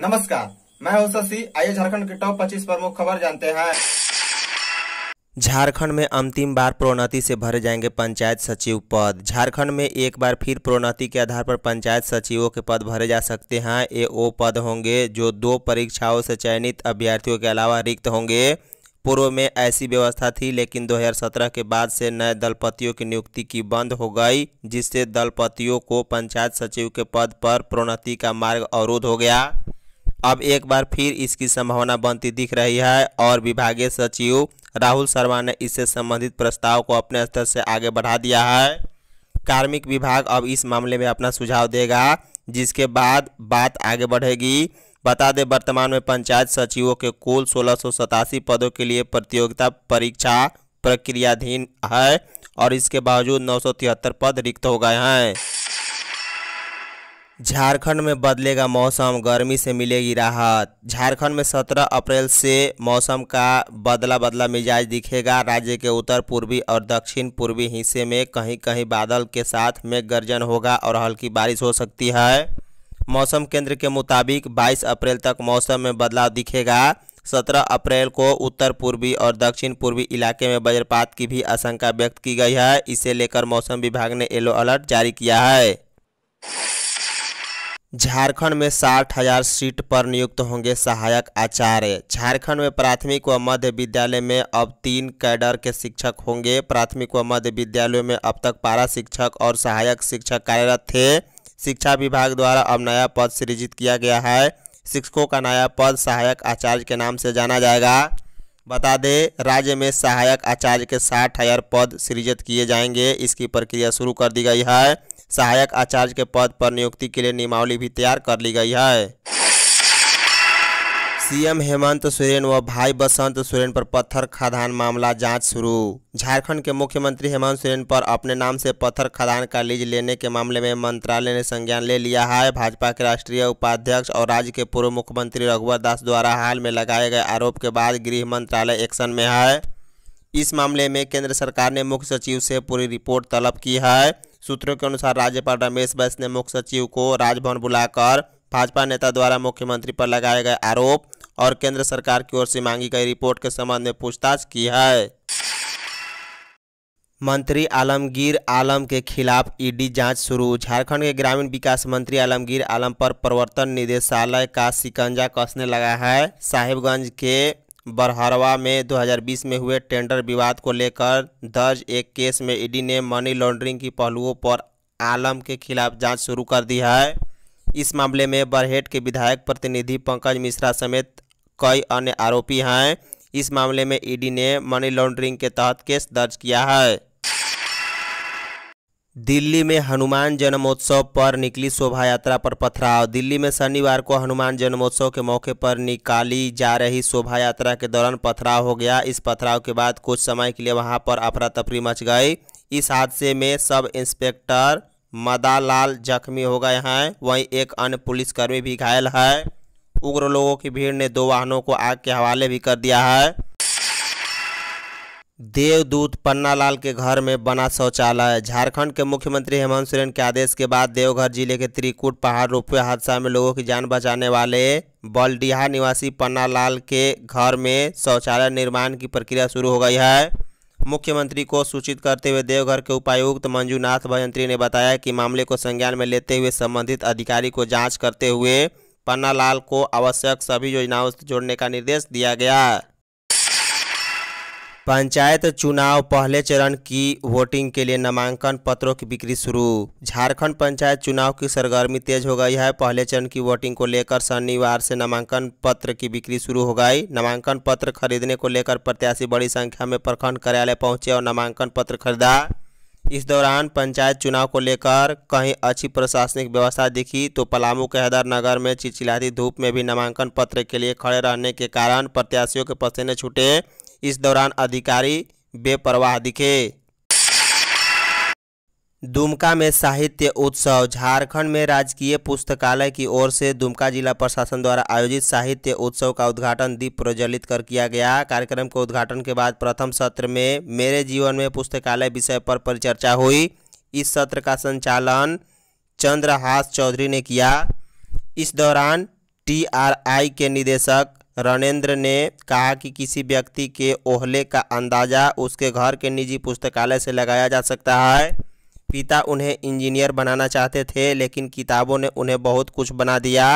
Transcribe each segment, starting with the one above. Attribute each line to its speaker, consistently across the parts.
Speaker 1: नमस्कार मैं हूं शशि आइए झारखंड के टॉप 25 प्रमुख खबर जानते हैं झारखंड में अंतिम बार प्रोन्नति से भरे जाएंगे पंचायत सचिव पद झारखंड में एक बार फिर प्रोन्नति के आधार पर पंचायत सचिवों के पद भरे जा सकते हैं ये वो पद होंगे जो दो परीक्षाओं से चयनित अभ्यर्थियों के अलावा रिक्त होंगे पूर्व में ऐसी व्यवस्था थी लेकिन 2017 के बाद से नए दलपतियों की नियुक्ति की बंद हो गई जिससे दलपतियों को पंचायत सचिव के पद पर प्रोन्नति का मार्ग अवरुद्ध हो गया अब एक बार फिर इसकी संभावना बनती दिख रही है और विभागीय सचिव राहुल शर्मा ने इससे संबंधित प्रस्ताव को अपने स्तर से आगे बढ़ा दिया है कार्मिक विभाग अब इस मामले में अपना सुझाव देगा जिसके बाद बात आगे बढ़ेगी बता दें वर्तमान में पंचायत सचिवों के कुल सोलह पदों के लिए प्रतियोगिता परीक्षा प्रक्रियाधीन है और इसके बावजूद नौ पद रिक्त हो गए हैं झारखंड में बदलेगा मौसम गर्मी से मिलेगी राहत झारखंड में 17 अप्रैल से मौसम का बदला बदला मिजाज दिखेगा राज्य के उत्तर पूर्वी और दक्षिण पूर्वी हिस्से में कहीं कहीं बादल के साथ मेघ गर्जन होगा और हल्की बारिश हो सकती है मौसम केंद्र के मुताबिक 22 अप्रैल तक मौसम में बदलाव दिखेगा 17 अप्रैल को उत्तर पूर्वी और दक्षिण पूर्वी इलाके में वज्रपात की भी आशंका व्यक्त की गई है इसे लेकर मौसम विभाग ने येलो अलर्ट जारी किया है झारखंड में साठ हजार सीट पर नियुक्त होंगे सहायक आचार्य झारखंड में प्राथमिक व मध्य विद्यालय में अब तीन कैडर के शिक्षक होंगे प्राथमिक व मध्य विद्यालयों में अब तक पारा शिक्षक और सहायक शिक्षक कार्यरत थे शिक्षा विभाग द्वारा अब नया पद सृजित किया गया है शिक्षकों का नया पद सहायक आचार्य के नाम से जाना जाएगा बता दें राज्य में सहायक आचार्य के साठ हजार पद सृजित किए जाएंगे इसकी प्रक्रिया शुरू कर दी गई है सहायक आचार्य के पद पर नियुक्ति के लिए नियमावली भी तैयार कर ली गई है सीएम हेमंत सोरेन व भाई बसंत सोरेन पर पत्थर खदान मामला जांच शुरू झारखंड के मुख्यमंत्री हेमंत सोरेन पर अपने नाम से पत्थर खदान का लीज लेने के मामले में मंत्रालय ने संज्ञान ले लिया है भाजपा के राष्ट्रीय उपाध्यक्ष और राज्य के पूर्व मुख्यमंत्री रघुवर दास द्वारा हाल में लगाए गए आरोप के बाद गृह मंत्रालय एक्शन में है इस मामले में केंद्र सरकार ने मुख्य सचिव से पूरी रिपोर्ट तलब की है सूत्रों के अनुसार राज्यपाल रमेश बैस ने मुख्य सचिव को राजभवन बुलाकर भाजपा नेता द्वारा मुख्यमंत्री पर लगाए गए आरोप और केंद्र सरकार की ओर से मांगी गई रिपोर्ट के संबंध में पूछताछ की है मंत्री आलमगीर आलम के खिलाफ ईडी जांच शुरू झारखंड के ग्रामीण विकास मंत्री आलमगीर आलम पर प्रवर्तन निदेशालय का शिकंजा कसने लगा है साहिबगंज के बरहरवा में 2020 में हुए टेंडर विवाद को लेकर दर्ज एक केस में ईडी ने मनी लॉन्ड्रिंग की पहलुओं पर आलम के खिलाफ जांच शुरू कर दी है इस मामले में बरहेट के विधायक प्रतिनिधि पंकज मिश्रा समेत कई अन्य आरोपी हैं इस मामले में ईडी ने मनी लॉन्ड्रिंग के तहत केस दर्ज किया है दिल्ली में हनुमान जन्मोत्सव पर निकली शोभा यात्रा पर पथराव दिल्ली में शनिवार को हनुमान जन्मोत्सव के मौके पर निकाली जा रही शोभा यात्रा के दौरान पथराव हो गया इस पथराव के बाद कुछ समय के लिए वहां पर अफरा तफरी मच गई इस हादसे में सब इंस्पेक्टर मदालाल जख्मी हो गए हैं वहीं एक अन्य पुलिसकर्मी भी घायल है उग्र लोगों की भीड़ ने दो वाहनों को आग के हवाले भी कर दिया है देवदूत पन्नालाल के घर में बना शौचालय झारखंड के मुख्यमंत्री हेमंत सोरेन के आदेश के बाद देवघर जिले के त्रिकुट पहाड़ रोपवे हादसा में लोगों की जान बचाने वाले बलडीहा निवासी पन्नालाल के घर में शौचालय निर्माण की प्रक्रिया शुरू हो गई है मुख्यमंत्री को सूचित करते हुए देवघर के उपायुक्त मंजूनाथ भजंत्री ने बताया कि मामले को संज्ञान में लेते हुए संबंधित अधिकारी को जाँच करते हुए पन्नालाल को आवश्यक सभी योजनाओं से जोड़ने का निर्देश दिया गया पंचायत चुनाव पहले चरण की वोटिंग के लिए नामांकन पत्रों की बिक्री शुरू झारखंड पंचायत चुनाव की सरगर्मी तेज हो गई है पहले चरण की वोटिंग को लेकर शनिवार से नामांकन पत्र की बिक्री शुरू हो गई नामांकन पत्र खरीदने को लेकर प्रत्याशी बड़ी संख्या में प्रखंड कार्यालय पहुंचे और नामांकन पत्र खरीदा इस दौरान पंचायत चुनाव को लेकर कहीं अच्छी प्रशासनिक व्यवस्था दिखी तो पलामू के हैदरनगर में चिचिलाती धूप में भी नामांकन पत्र के लिए खड़े रहने के कारण प्रत्याशियों के पसीने छूटे इस दौरान अधिकारी बेपरवाह दिखे दुमका में साहित्य उत्सव झारखंड में राजकीय पुस्तकालय की ओर से दुमका जिला प्रशासन द्वारा आयोजित साहित्य उत्सव का उद्घाटन दीप प्रज्वलित कर किया गया कार्यक्रम के उद्घाटन के बाद प्रथम सत्र में मेरे जीवन में पुस्तकालय विषय पर परिचर्चा हुई इस सत्र का संचालन चंद्रहास चौधरी ने किया इस दौरान टीआरआई के निदेशक रणेंद्र ने कहा कि किसी व्यक्ति के ओहले का अंदाज़ा उसके घर के निजी पुस्तकालय से लगाया जा सकता है पिता उन्हें इंजीनियर बनाना चाहते थे लेकिन किताबों ने उन्हें बहुत कुछ बना दिया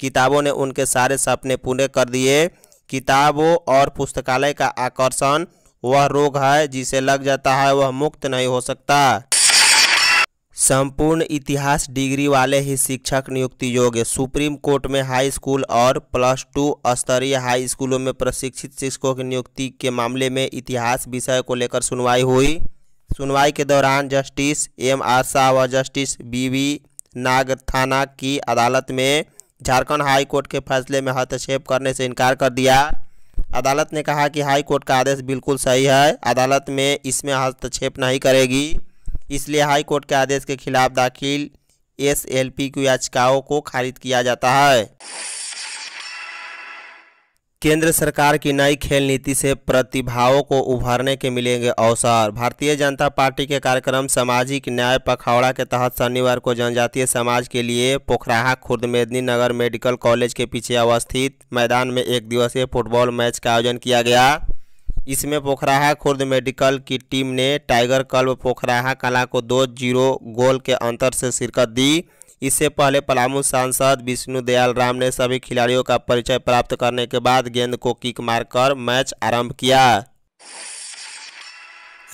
Speaker 1: किताबों ने उनके सारे सपने पूरे कर दिए किताबों और पुस्तकालय का आकर्षण वह रोग है जिसे लग जाता है वह मुक्त नहीं हो सकता संपूर्ण इतिहास डिग्री वाले ही शिक्षक नियुक्ति योग्य सुप्रीम कोर्ट में हाई स्कूल और प्लस टू स्तरीय हाई स्कूलों में प्रशिक्षित शिक्षकों की नियुक्ति के मामले में इतिहास विषय को लेकर सुनवाई हुई सुनवाई के दौरान जस्टिस एम आर शाह व जस्टिस बी वी नागथाना की अदालत में झारखंड हाई कोर्ट के फैसले में हस्तक्षेप करने से इनकार कर दिया अदालत ने कहा कि हाई कोर्ट का आदेश बिल्कुल सही है अदालत में इसमें हस्तक्षेप नहीं करेगी इसलिए हाई कोर्ट के आदेश के खिलाफ दाखिल एस एल पी की याचिकाओं को खारिज किया जाता है केंद्र सरकार की नई खेल नीति से प्रतिभाओं को उभरने के मिलेंगे अवसर भारतीय जनता पार्टी के कार्यक्रम सामाजिक न्याय पखवाड़ा के तहत शनिवार को जनजातीय समाज के लिए पोखराहा खुर्द नगर मेडिकल कॉलेज के पीछे अवस्थित मैदान में एक दिवसीय फुटबॉल मैच का आयोजन किया गया इसमें पोखराहा खुर्द मेडिकल की टीम ने टाइगर क्लब पोखराहा कला को दो जीरो गोल के अंतर से शिरकत दी इससे पहले पलामू सांसद विष्णु दयाल राम ने सभी खिलाड़ियों का परिचय प्राप्त करने के बाद गेंद को किक मारकर मैच आरंभ किया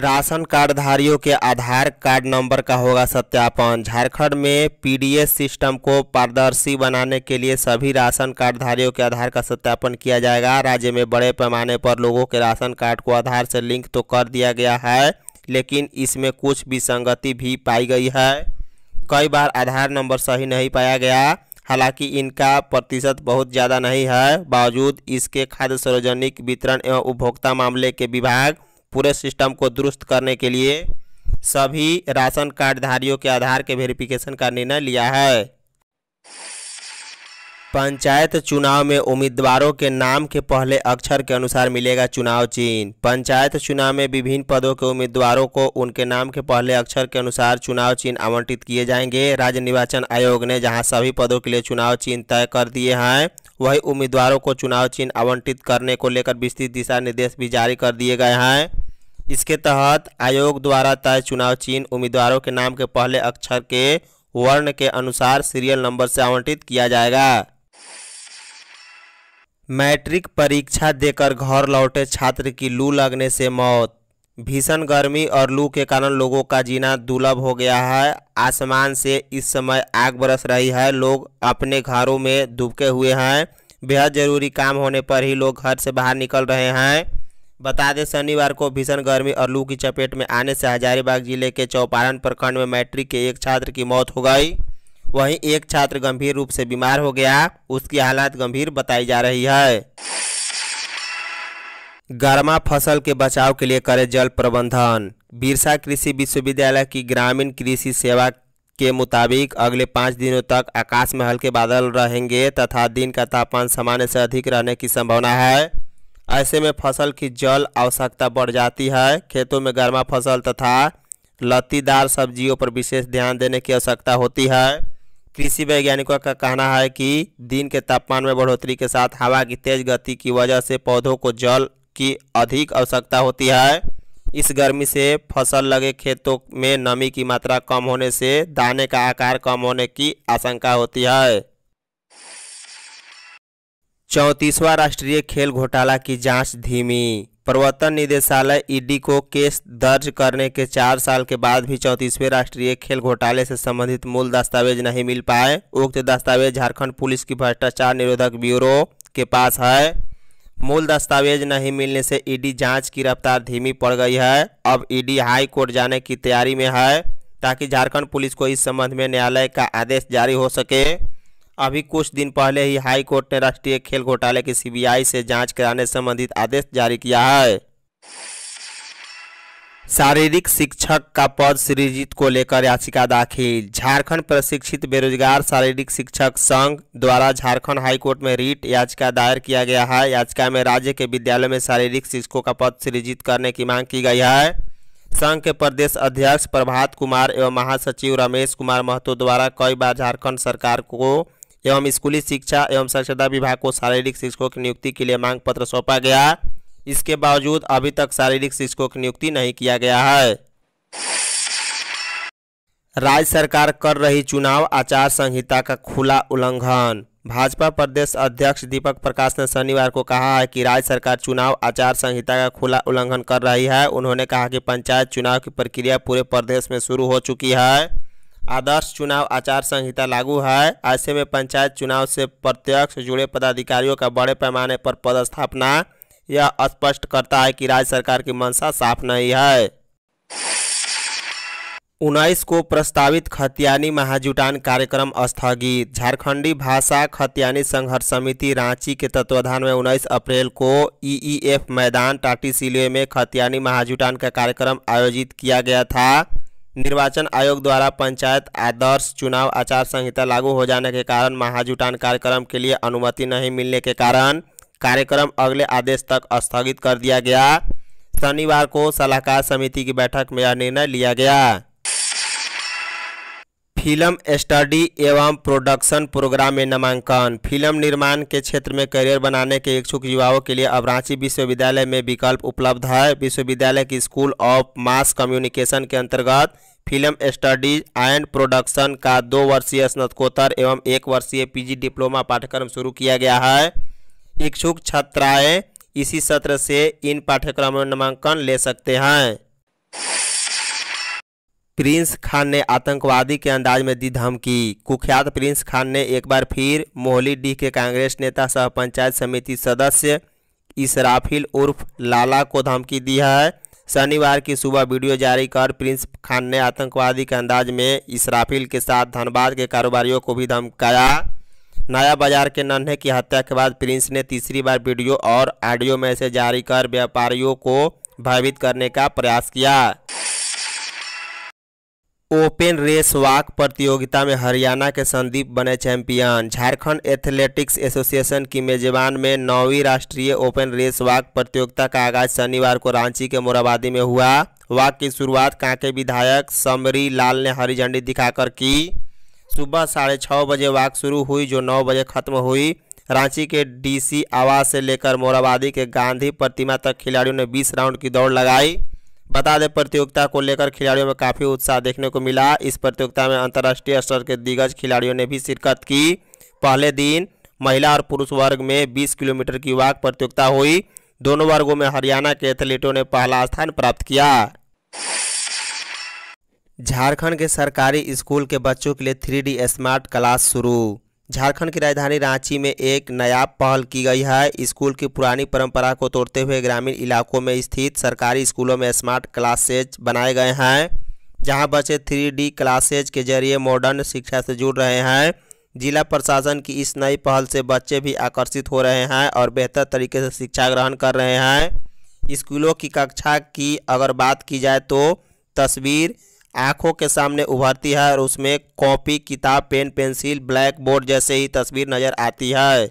Speaker 1: राशन कार्डधारियों के आधार कार्ड नंबर का होगा सत्यापन झारखंड में पीडीएस सिस्टम को पारदर्शी बनाने के लिए सभी राशन कार्डधारियों के आधार का सत्यापन किया जाएगा राज्य में बड़े पैमाने पर लोगों के राशन कार्ड को आधार से लिंक तो कर दिया गया है लेकिन इसमें कुछ विसंगति भी पाई गई है कई बार आधार नंबर सही नहीं पाया गया हालांकि इनका प्रतिशत बहुत ज़्यादा नहीं है बावजूद इसके खाद्य सार्वजनिक वितरण एवं उपभोक्ता मामले के विभाग पूरे सिस्टम को दुरुस्त करने के लिए सभी राशन कार्डधारियों के आधार के वेरिफिकेशन का निर्णय लिया है पंचायत चुनाव में उम्मीदवारों के नाम के पहले अक्षर के अनुसार मिलेगा चुनाव चिन्ह पंचायत चुनाव में विभिन्न पदों के उम्मीदवारों को उनके नाम के पहले अक्षर के अनुसार चुनाव चिन्ह आवंटित किए जाएंगे राज्य निर्वाचन आयोग ने जहां सभी पदों के लिए चुनाव चिन्ह तय कर दिए हैं वही उम्मीदवारों को चुनाव चिन्ह आवंटित करने को लेकर विस्तृत दिशा निर्देश भी जारी कर दिए गए हैं इसके तहत आयोग द्वारा तय चुनाव चिन्ह उम्मीदवारों के नाम के पहले अक्षर के वर्ण के अनुसार सीरियल नंबर से आवंटित किया जाएगा मैट्रिक परीक्षा देकर घर लौटे छात्र की लू लगने से मौत भीषण गर्मी और लू के कारण लोगों का जीना दुर्लभ हो गया है आसमान से इस समय आग बरस रही है लोग अपने घरों में दुबके हुए हैं बेहद ज़रूरी काम होने पर ही लोग घर से बाहर निकल रहे हैं बता दें शनिवार को भीषण गर्मी और लू की चपेट में आने से हजारीबाग जिले के चौपारण प्रखंड में मैट्रिक के एक छात्र की मौत हो गई वहीं एक छात्र गंभीर रूप से बीमार हो गया उसकी हालत गंभीर बताई जा रही है गर्मा फसल के बचाव के लिए करे जल प्रबंधन बिरसा कृषि विश्वविद्यालय की ग्रामीण कृषि सेवा के मुताबिक अगले पाँच दिनों तक आकाश में हल्के बादल रहेंगे तथा दिन का तापमान सामान्य से अधिक रहने की संभावना है ऐसे में फसल की जल आवश्यकता बढ़ जाती है खेतों में गर्मा फसल तथा लत्तीदार सब्जियों पर विशेष ध्यान देने की आवश्यकता होती है कृषि वैज्ञानिकों का कहना है कि दिन के तापमान में बढ़ोतरी के साथ हवा की तेज गति की वजह से पौधों को जल की अधिक आवश्यकता होती है इस गर्मी से फसल लगे खेतों में नमी की मात्रा कम होने से दाने का आकार कम होने की आशंका होती है चौंतीसवा राष्ट्रीय खेल घोटाला की जांच धीमी प्रवर्तन निदेशालय ईडी को केस दर्ज करने के चार साल के बाद भी चौंतीसवें राष्ट्रीय खेल घोटाले से संबंधित मूल दस्तावेज नहीं मिल पाए उक्त दस्तावेज झारखंड पुलिस की भ्रष्टाचार निरोधक ब्यूरो के पास है मूल दस्तावेज नहीं मिलने से ईडी जांच की रफ्तार धीमी पड़ गई है अब ईडी हाई कोर्ट जाने की तैयारी में है ताकि झारखंड पुलिस को इस संबंध में न्यायालय का आदेश जारी हो सके अभी कुछ दिन पहले ही हाई कोर्ट ने राष्ट्रीय खेल घोटाले की सीबीआई से जांच कराने संबंधित आदेश जारी किया है शारीरिक शिक्षक का पद सृजित को लेकर याचिका दाखिल झारखंड प्रशिक्षित बेरोजगार शारीरिक शिक्षक संघ द्वारा झारखंड हाईकोर्ट में रीट याचिका दायर किया गया है याचिका में राज्य के विद्यालय में शारीरिक शिक्षकों का पद सृजित करने की मांग की गई है संघ के प्रदेश अध्यक्ष प्रभात कुमार एवं महासचिव रमेश कुमार महतो द्वारा कई बार झारखंड सरकार को एवं स्कूली शिक्षा एवं साक्षरता विभाग को शारीरिक शिक्षकों की नियुक्ति के लिए मांग पत्र सौंपा गया इसके बावजूद अभी तक शारीरिक शिक्षकों की नियुक्ति नहीं किया गया है राज्य सरकार कर रही चुनाव आचार संहिता का खुला उल्लंघन भाजपा प्रदेश अध्यक्ष दीपक प्रकाश ने शनिवार को कहा है कि राज्य सरकार चुनाव आचार संहिता का खुला उल्लंघन कर रही है उन्होंने कहा कि पंचायत चुनाव की प्रक्रिया पूरे प्रदेश में शुरू हो चुकी है आदर्श चुनाव आचार संहिता लागू है ऐसे में पंचायत चुनाव से प्रत्यक्ष जुड़े पदाधिकारियों का बड़े पैमाने पर पदस्थापना यह स्पष्ट करता है कि राज्य सरकार की मंशा साफ नहीं है उन्नीस को प्रस्तावित खतियानी महाजुटान कार्यक्रम स्थगित झारखंडी भाषा खतियानी संघर्ष समिति रांची के तत्वाधान में उन्नीस अप्रैल को ईईएफ मैदान टाटी सिले में खतियानी महाजुटान का कार्यक्रम आयोजित किया गया था निर्वाचन आयोग द्वारा पंचायत आदर्श चुनाव आचार संहिता लागू हो जाने के कारण महाजुटान कार्यक्रम के लिए अनुमति नहीं मिलने के कारण कार्यक्रम अगले आदेश तक स्थगित कर दिया गया शनिवार को सलाहकार समिति की बैठक में यह निर्णय लिया गया फिल्म स्टडी एवं प्रोडक्शन प्रोग्राम में नामांकन फिल्म निर्माण के क्षेत्र में करियर बनाने के इच्छुक युवाओं के लिए अब रांची विश्वविद्यालय में विकल्प उपलब्ध है विश्वविद्यालय की स्कूल ऑफ मास कम्युनिकेशन के अंतर्गत फिल्म स्टडीज एंड प्रोडक्शन का दो वर्षीय स्नातकोत्तर एवं एक वर्षीय पी डिप्लोमा पाठ्यक्रम शुरू किया गया है इच्छुक छात्राएँ इसी सत्र से इन पाठ्यक्रमों में नामांकन ले सकते हैं प्रिंस खान ने आतंकवादी के अंदाज में दी धमकी कुख्यात प्रिंस खान ने एक बार फिर मोहली डीह के कांग्रेस नेता सह पंचायत समिति सदस्य इसराफिल उर्फ लाला को धमकी दी है शनिवार की सुबह वीडियो जारी कर प्रिंस खान ने आतंकवादी के अंदाज में इसराफिल के साथ धनबाद के कारोबारियों को भी धमकाया नया बाजार के नन्हे की हत्या के बाद प्रिंस ने तीसरी बार वीडियो और ऑडियो मैसेज जारी कर व्यापारियों को भयभीत करने का प्रयास किया ओपन रेस वॉक प्रतियोगिता में हरियाणा के संदीप बने चैंपियन झारखंड एथलेटिक्स एसोसिएशन की मेजबान में नौवीं राष्ट्रीय ओपन रेस वाक प्रतियोगिता का आगाज शनिवार को रांची के मोराबादी में हुआ वाक की शुरुआत कांके विधायक समरी लाल ने हरी झंडी दिखाकर की सुबह साढ़े छः बजे वाक शुरू हुई जो नौ बजे खत्म हुई रांची के डीसी आवास से लेकर मोराबादी के गांधी प्रतिमा तक खिलाड़ियों ने बीस राउंड की दौड़ लगाई बता दें प्रतियोगिता को लेकर खिलाड़ियों में काफ़ी उत्साह देखने को मिला इस प्रतियोगिता में अंतर्राष्ट्रीय स्तर के दिग्गज खिलाड़ियों ने भी शिरकत की पहले दिन महिला और पुरुष वर्ग में बीस किलोमीटर की वाक प्रतियोगिता हुई दोनों वर्गों में हरियाणा के एथलीटों ने पहला स्थान प्राप्त किया झारखंड के सरकारी स्कूल के बच्चों के लिए थ्री स्मार्ट क्लास शुरू झारखंड की राजधानी रांची में एक नया पहल की गई है स्कूल की पुरानी परंपरा को तोड़ते हुए ग्रामीण इलाकों में स्थित सरकारी स्कूलों में स्मार्ट क्लासेज बनाए गए हैं जहां बच्चे थ्री डी क्लासेज के जरिए मॉडर्न शिक्षा से जुड़ रहे हैं जिला प्रशासन की इस नई पहल से बच्चे भी आकर्षित हो रहे हैं और बेहतर तरीके से शिक्षा ग्रहण कर रहे हैं स्कूलों की कक्षा की अगर बात की जाए तो तस्वीर आँखों के सामने उभरती है और उसमें कॉपी किताब पेन पेंसिल ब्लैक बोर्ड जैसे ही तस्वीर नज़र आती है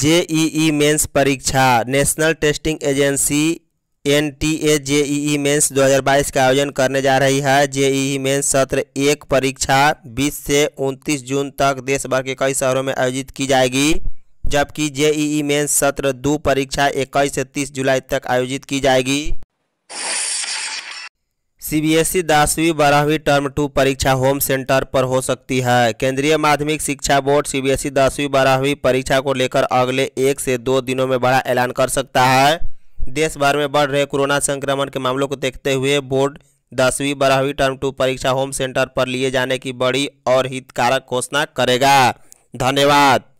Speaker 1: जेईई मेंस परीक्षा national testing agency N T A JEE mains दो का आयोजन करने जा रही है जेईई मेन्स सत्र एक परीक्षा 20 से 29 जून तक देश भर के कई शहरों में आयोजित की जाएगी जबकि जेईई मेन्स सत्र दो परीक्षा 21 से 30 जुलाई तक आयोजित की जाएगी सीबीएसई दसवीं बारहवीं टर्म टू परीक्षा होम सेंटर पर हो सकती है केंद्रीय माध्यमिक शिक्षा बोर्ड सीबीएसई दसवीं बारहवीं परीक्षा को लेकर अगले एक से दो दिनों में बड़ा ऐलान कर सकता है देश भर में बढ़ रहे कोरोना संक्रमण के मामलों को देखते हुए बोर्ड दसवीं बारहवीं टर्म टू परीक्षा होम सेंटर पर लिए जाने की बड़ी और हितकारक घोषणा करेगा धन्यवाद